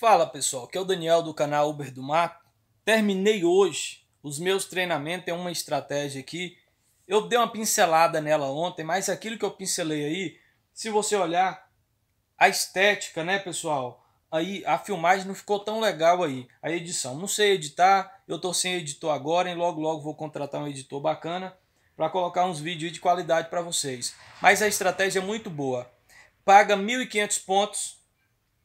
Fala pessoal, que é o Daniel do canal Uber do Mato. Terminei hoje os meus treinamentos, é uma estratégia aqui. Eu dei uma pincelada nela ontem, mas aquilo que eu pincelei aí, se você olhar a estética, né, pessoal? Aí a filmagem não ficou tão legal aí, a edição. Não sei editar, eu tô sem editor agora, e logo logo vou contratar um editor bacana para colocar uns vídeos de qualidade para vocês. Mas a estratégia é muito boa. Paga 1500 pontos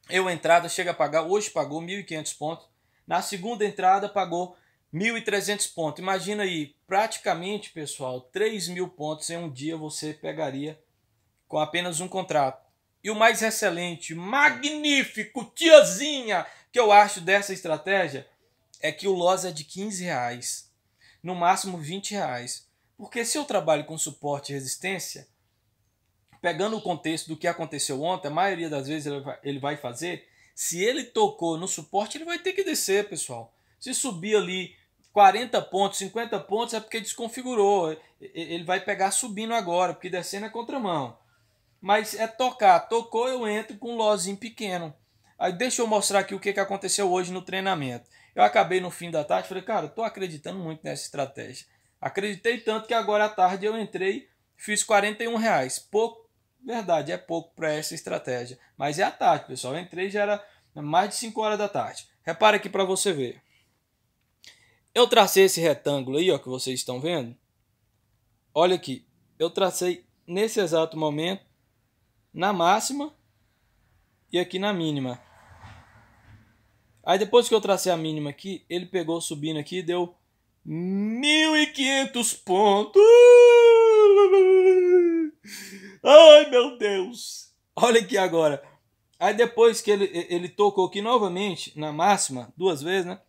eu entrada chega a pagar, hoje pagou 1.500 pontos. Na segunda entrada pagou 1.300 pontos. Imagina aí, praticamente, pessoal, 3.000 mil pontos em um dia você pegaria com apenas um contrato. E o mais excelente, magnífico, tiazinha, que eu acho dessa estratégia é que o loss é de 15 reais, no máximo 20 reais. Porque se eu trabalho com suporte e resistência, pegando o contexto do que aconteceu ontem, a maioria das vezes ele vai, fazer. Se ele tocou no suporte, ele vai ter que descer, pessoal. Se subir ali 40 pontos, 50 pontos, é porque desconfigurou. Ele vai pegar subindo agora, porque descendo é contramão. Mas é tocar. Tocou, eu entro com um lozinho pequeno. Aí deixa eu mostrar aqui o que, que aconteceu hoje no treinamento. Eu acabei no fim da tarde, falei, cara, eu tô acreditando muito nessa estratégia. Acreditei tanto que agora à tarde eu entrei, fiz 41 reais. Pouco Verdade, é pouco para essa estratégia. Mas é à tarde, pessoal. Eu entrei já era mais de 5 horas da tarde. Repara aqui para você ver. Eu tracei esse retângulo aí, ó, que vocês estão vendo. Olha aqui. Eu tracei nesse exato momento na máxima e aqui na mínima. Aí depois que eu tracei a mínima aqui, ele pegou subindo aqui e deu 1.500 pontos. Ai, meu Deus! Olha aqui agora. Aí depois que ele, ele tocou aqui novamente, na máxima, duas vezes, né?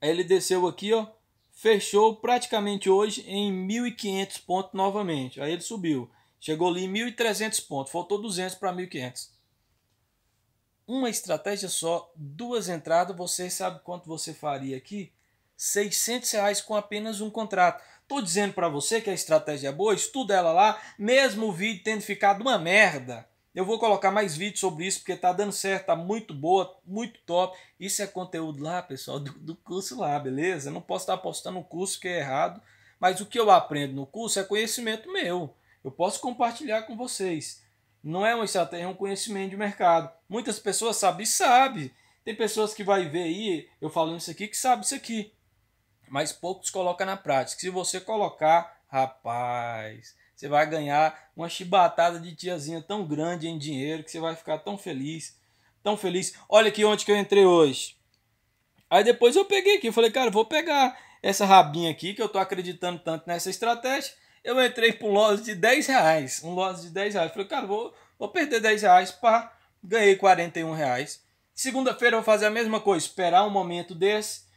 Aí ele desceu aqui, ó. Fechou praticamente hoje em 1.500 pontos novamente. Aí ele subiu. Chegou ali em 1.300 pontos. Faltou 200 para 1.500. Uma estratégia só, duas entradas. Você sabe quanto você faria aqui? 600 reais com apenas um contrato. Tô dizendo para você que a estratégia é boa, estuda ela lá, mesmo o vídeo tendo ficado uma merda. Eu vou colocar mais vídeos sobre isso porque tá dando certo, tá muito boa, muito top. Isso é conteúdo lá, pessoal, do, do curso lá, beleza? Eu não posso estar apostando no curso que é errado, mas o que eu aprendo no curso é conhecimento meu. Eu posso compartilhar com vocês. Não é uma estratégia, é um conhecimento de mercado. Muitas pessoas sabem, sabe. Tem pessoas que vai ver aí eu falando isso aqui que sabe isso aqui mas poucos colocam na prática. Se você colocar, rapaz, você vai ganhar uma chibatada de tiazinha tão grande em dinheiro que você vai ficar tão feliz, tão feliz. Olha aqui onde que eu entrei hoje. Aí depois eu peguei aqui, eu falei, cara, vou pegar essa rabinha aqui que eu tô acreditando tanto nessa estratégia. Eu entrei por um lote de 10 reais, um lote de 10 reais. Falei, cara, vou, vou perder 10 reais, pá, ganhei 41 reais. Segunda-feira eu vou fazer a mesma coisa, esperar um momento desse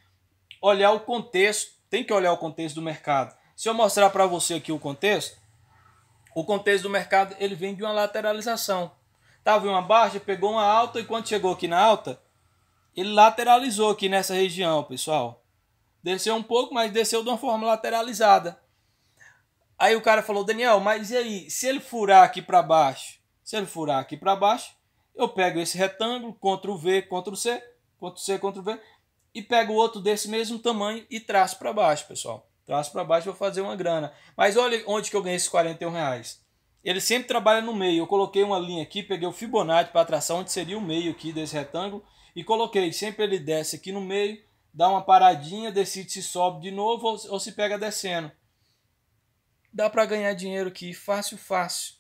olhar o contexto, tem que olhar o contexto do mercado. Se eu mostrar para você aqui o contexto, o contexto do mercado ele vem de uma lateralização. Tava em uma baixa, pegou uma alta e quando chegou aqui na alta, ele lateralizou aqui nessa região, pessoal. Desceu um pouco, mas desceu de uma forma lateralizada. Aí o cara falou, Daniel, mas e aí, se ele furar aqui para baixo? Se ele furar aqui para baixo, eu pego esse retângulo, Ctrl V, Ctrl C, Ctrl C, Ctrl V, e pego outro desse mesmo tamanho e traço para baixo, pessoal. Traço para baixo vou fazer uma grana. Mas olha onde que eu ganhei esses 41 reais. Ele sempre trabalha no meio. Eu coloquei uma linha aqui, peguei o Fibonacci para traçar onde seria o meio aqui desse retângulo e coloquei. Sempre ele desce aqui no meio, dá uma paradinha, decide se sobe de novo ou, se pega descendo. Dá para ganhar dinheiro aqui, fácil, fácil.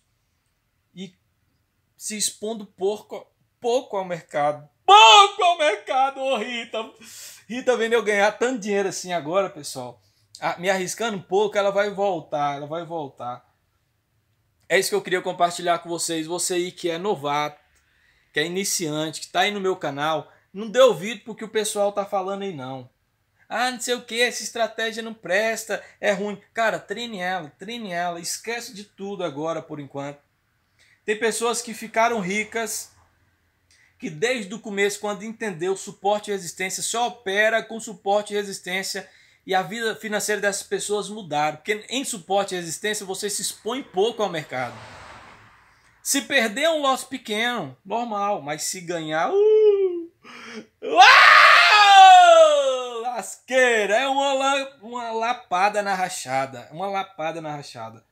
E se expondo pouco, pouco ao mercado. Pouco ao mercado, ô oh Rita! E também eu ganhar tanto dinheiro assim agora, pessoal, me arriscando um pouco, ela vai voltar, ela vai voltar. É isso que eu queria compartilhar com vocês. Você aí que é novato, que é iniciante, que está aí no meu canal, não dê ouvido porque o pessoal tá falando aí não. Ah, não sei o que, essa estratégia não presta, é ruim. Cara, treine ela, treine ela, esquece de tudo agora por enquanto. Tem pessoas que ficaram ricas que desde o começo, quando entendeu suporte e resistência, só opera com suporte e resistência e a vida financeira dessas pessoas mudaram. Porque em suporte e resistência você se expõe pouco ao mercado. Se perder um loss pequeno, normal, mas se ganhar. Uh, uau, lasqueira! É uma, uma lapada na rachada. Uma lapada na rachada.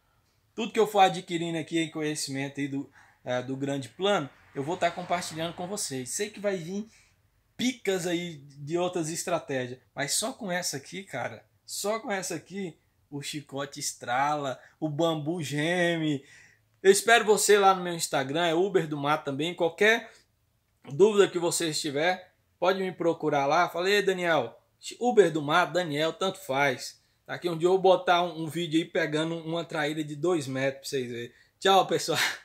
Tudo que eu for adquirindo aqui em conhecimento aí do, é, do grande plano, eu vou estar compartilhando com vocês. Sei que vai vir picas aí de outras estratégias, mas só com essa aqui, cara, só com essa aqui, o chicote estrala, o bambu geme. Eu espero você lá no meu Instagram, é Uber do Mar também. Qualquer dúvida que você tiver, pode me procurar lá. Falei, Daniel, Uber do Mar, Daniel, tanto faz. Tá aqui um dia eu vou botar um, um vídeo aí pegando uma traíra de 2 metros pra vocês verem. Tchau, pessoal.